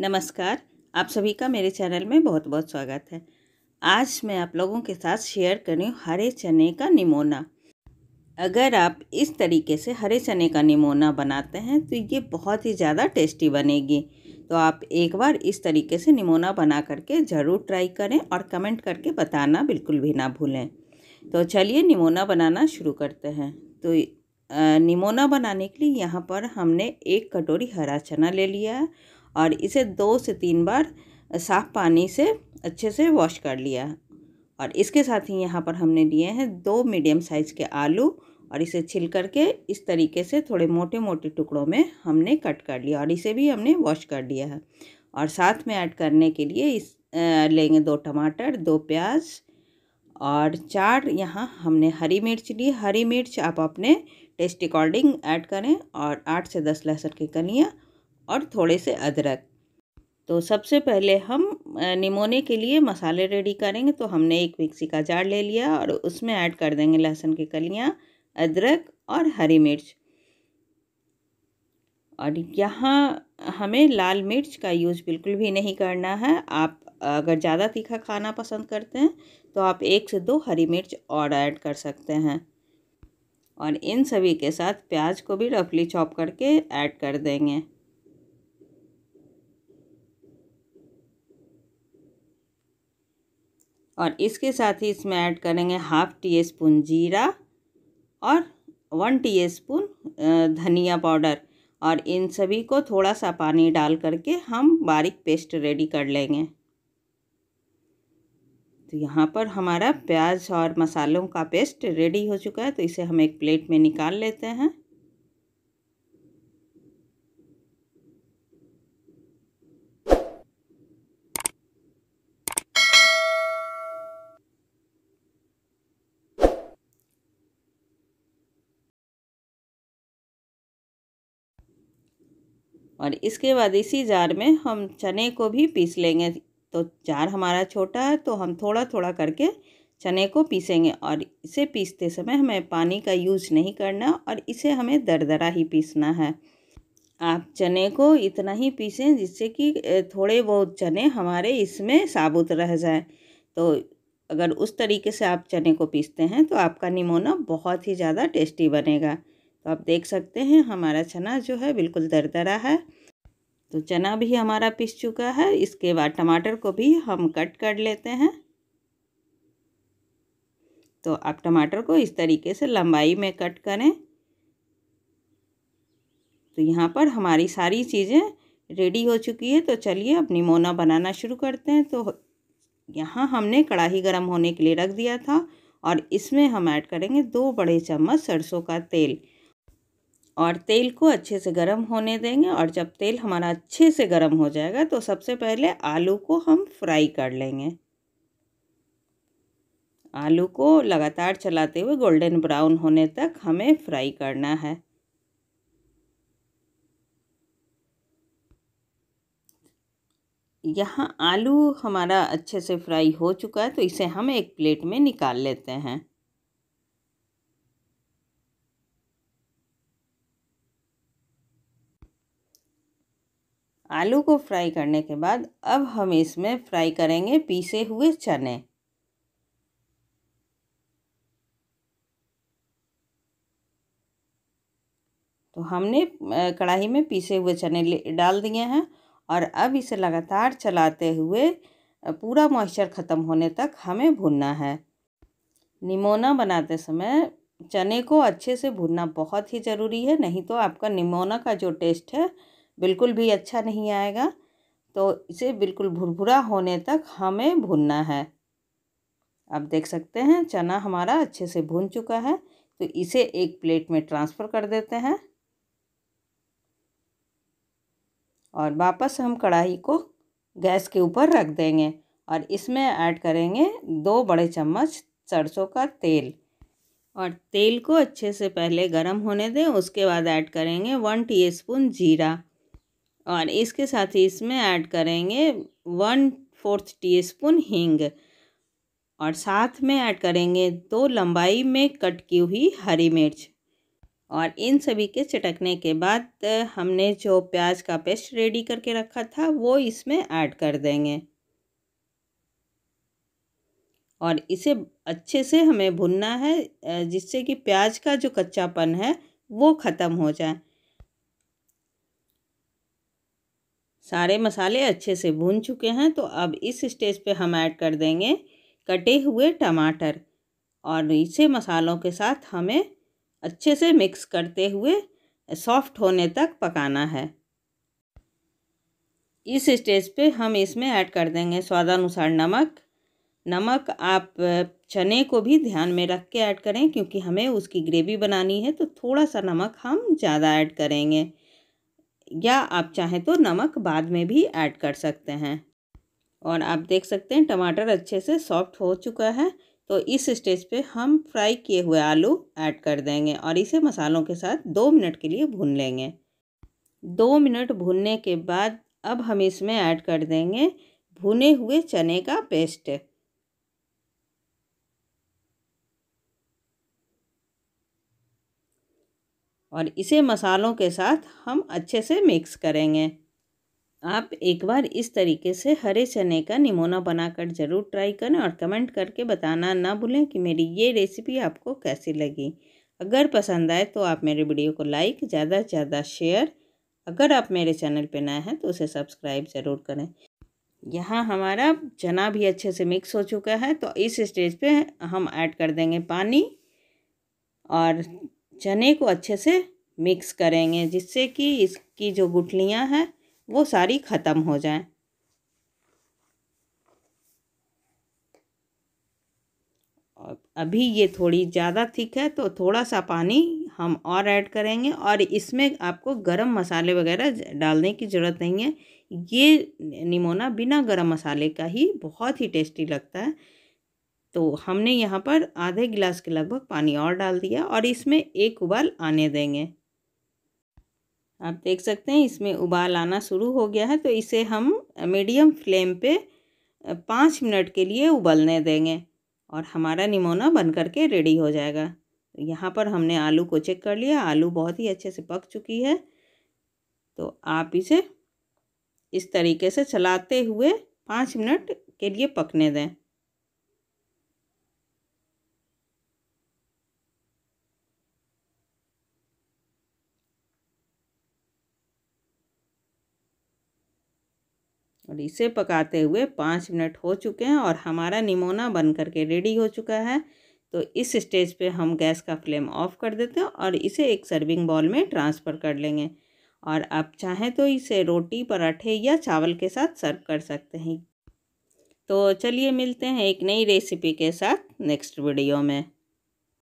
नमस्कार आप सभी का मेरे चैनल में बहुत बहुत स्वागत है आज मैं आप लोगों के साथ शेयर कर रही हूँ हरे चने का निमोना अगर आप इस तरीके से हरे चने का निमोना बनाते हैं तो ये बहुत ही ज़्यादा टेस्टी बनेगी तो आप एक बार इस तरीके से निमोना बना करके ज़रूर ट्राई करें और कमेंट करके बताना बिल्कुल भी ना भूलें तो चलिए निमोना बनाना शुरू करते हैं तो निमोना बनाने के लिए यहाँ पर हमने एक कटोरी हरा चना ले लिया है और इसे दो से तीन बार साफ़ पानी से अच्छे से वॉश कर लिया और इसके साथ ही यहाँ पर हमने लिए हैं दो मीडियम साइज़ के आलू और इसे छिल करके इस तरीके से थोड़े मोटे मोटे टुकड़ों में हमने कट कर लिया और इसे भी हमने वॉश कर लिया है और साथ में ऐड करने के लिए इस लेंगे दो टमाटर दो प्याज और चार यहाँ हमने हरी मिर्च ली हरी मिर्च आप अपने टेस्ट अकॉर्डिंग ऐड करें और आठ से दस लहसुन की कलियाँ और थोड़े से अदरक तो सबसे पहले हम निमोने के लिए मसाले रेडी करेंगे तो हमने एक मिक्सी का जार ले लिया और उसमें ऐड कर देंगे लहसुन की कलियाँ अदरक और हरी मिर्च और यहाँ हमें लाल मिर्च का यूज़ बिल्कुल भी नहीं करना है आप अगर ज़्यादा तीखा खाना पसंद करते हैं तो आप एक से दो हरी मिर्च और ऐड कर सकते हैं और इन सभी के साथ प्याज को भी रफली चॉप करके ऐड कर देंगे और इसके साथ ही इसमें ऐड करेंगे हाफ़ टी स्पून जीरा और वन टी स्पून धनिया पाउडर और इन सभी को थोड़ा सा पानी डाल करके हम बारीक पेस्ट रेडी कर लेंगे तो यहाँ पर हमारा प्याज और मसालों का पेस्ट रेडी हो चुका है तो इसे हम एक प्लेट में निकाल लेते हैं और इसके बाद इसी जार में हम चने को भी पीस लेंगे तो जार हमारा छोटा है तो हम थोड़ा थोड़ा करके चने को पीसेंगे और इसे पीसते समय हमें पानी का यूज नहीं करना और इसे हमें दरदरा ही पीसना है आप चने को इतना ही पीसें जिससे कि थोड़े बहुत चने हमारे इसमें साबुत रह जाए तो अगर उस तरीके से आप चने को पीसते हैं तो आपका निमोना बहुत ही ज़्यादा टेस्टी बनेगा तो आप देख सकते हैं हमारा चना जो है बिल्कुल दरदरा है तो चना भी हमारा पिस चुका है इसके बाद टमाटर को भी हम कट कर लेते हैं तो आप टमाटर को इस तरीके से लंबाई में कट करें तो यहाँ पर हमारी सारी चीज़ें रेडी हो चुकी है तो चलिए अपनी मोना बनाना शुरू करते हैं तो यहाँ हमने कढ़ाई गर्म होने के लिए रख दिया था और इसमें हम ऐड करेंगे दो बड़े चम्मच सरसों का तेल और तेल को अच्छे से गर्म होने देंगे और जब तेल हमारा अच्छे से गर्म हो जाएगा तो सबसे पहले आलू को हम फ्राई कर लेंगे आलू को लगातार चलाते हुए गोल्डन ब्राउन होने तक हमें फ्राई करना है यहाँ आलू हमारा अच्छे से फ्राई हो चुका है तो इसे हम एक प्लेट में निकाल लेते हैं आलू को फ्राई करने के बाद अब हम इसमें फ्राई करेंगे पीसे हुए चने तो हमने कढ़ाई में पीसे हुए चने डाल दिए हैं और अब इसे लगातार चलाते हुए पूरा मॉइस्चर ख़त्म होने तक हमें भुनना है निमोना बनाते समय चने को अच्छे से भुनना बहुत ही ज़रूरी है नहीं तो आपका निमोना का जो टेस्ट है बिल्कुल भी अच्छा नहीं आएगा तो इसे बिल्कुल भुरभुरा होने तक हमें भुनना है आप देख सकते हैं चना हमारा अच्छे से भुन चुका है तो इसे एक प्लेट में ट्रांसफ़र कर देते हैं और वापस हम कढ़ाई को गैस के ऊपर रख देंगे और इसमें ऐड करेंगे दो बड़े चम्मच सरसों का तेल और तेल को अच्छे से पहले गर्म होने दें उसके बाद ऐड करेंगे वन टीस्पून जीरा और इसके साथ ही इसमें ऐड करेंगे वन फोर्थ टीस्पून हींग और साथ में ऐड करेंगे दो लंबाई में कट की हुई हरी मिर्च और इन सभी के चटकने के बाद हमने जो प्याज का पेस्ट रेडी करके रखा था वो इसमें ऐड कर देंगे और इसे अच्छे से हमें भुनना है जिससे कि प्याज का जो कच्चापन है वो ख़त्म हो जाए सारे मसाले अच्छे से भून चुके हैं तो अब इस स्टेज पे हम ऐड कर देंगे कटे हुए टमाटर और इसे मसालों के साथ हमें अच्छे से मिक्स करते हुए सॉफ्ट होने तक पकाना है इस स्टेज पे हम इसमें ऐड कर देंगे स्वादानुसार नमक नमक आप चने को भी ध्यान में रख के ऐड करें क्योंकि हमें उसकी ग्रेवी बनानी है तो थोड़ा सा नमक हम ज़्यादा ऐड करेंगे या आप चाहें तो नमक बाद में भी ऐड कर सकते हैं और आप देख सकते हैं टमाटर अच्छे से सॉफ्ट हो चुका है तो इस स्टेज पे हम फ्राई किए हुए आलू ऐड कर देंगे और इसे मसालों के साथ दो मिनट के लिए भून लेंगे दो मिनट भूनने के बाद अब हम इसमें ऐड कर देंगे भुने हुए चने का पेस्ट और इसे मसालों के साथ हम अच्छे से मिक्स करेंगे आप एक बार इस तरीके से हरे चने का निमोना बनाकर ज़रूर ट्राई करें और कमेंट करके बताना ना भूलें कि मेरी ये रेसिपी आपको कैसी लगी अगर पसंद आए तो आप मेरे वीडियो को लाइक ज़्यादा से ज़्यादा शेयर अगर आप मेरे चैनल पर नए हैं तो उसे सब्सक्राइब ज़रूर करें यहाँ हमारा चना भी अच्छे से मिक्स हो चुका है तो इस स्टेज पे हम ऐड कर देंगे पानी और चने को अच्छे से मिक्स करेंगे जिससे कि इसकी जो गुठलियाँ हैं वो सारी ख़त्म हो जाएं अभी ये थोड़ी ज़्यादा थिक है तो थोड़ा सा पानी हम और ऐड करेंगे और इसमें आपको गरम मसाले वगैरह डालने की ज़रूरत नहीं है ये निमोना बिना गरम मसाले का ही बहुत ही टेस्टी लगता है तो हमने यहाँ पर आधे गिलास के लगभग पानी और डाल दिया और इसमें एक उबाल आने देंगे आप देख सकते हैं इसमें उबाल आना शुरू हो गया है तो इसे हम मीडियम फ्लेम पे पाँच मिनट के लिए उबलने देंगे और हमारा निमोना बन करके रेडी हो जाएगा तो यहाँ पर हमने आलू को चेक कर लिया आलू बहुत ही अच्छे से पक चुकी है तो आप इसे इस तरीके से चलाते हुए पाँच मिनट के लिए पकने दें और इसे पकाते हुए पाँच मिनट हो चुके हैं और हमारा निमोना बन करके रेडी हो चुका है तो इस स्टेज पे हम गैस का फ्लेम ऑफ कर देते हैं और इसे एक सर्विंग बॉल में ट्रांसफ़र कर लेंगे और आप चाहें तो इसे रोटी पराठे या चावल के साथ सर्व कर सकते हैं तो चलिए मिलते हैं एक नई रेसिपी के साथ नेक्स्ट वीडियो में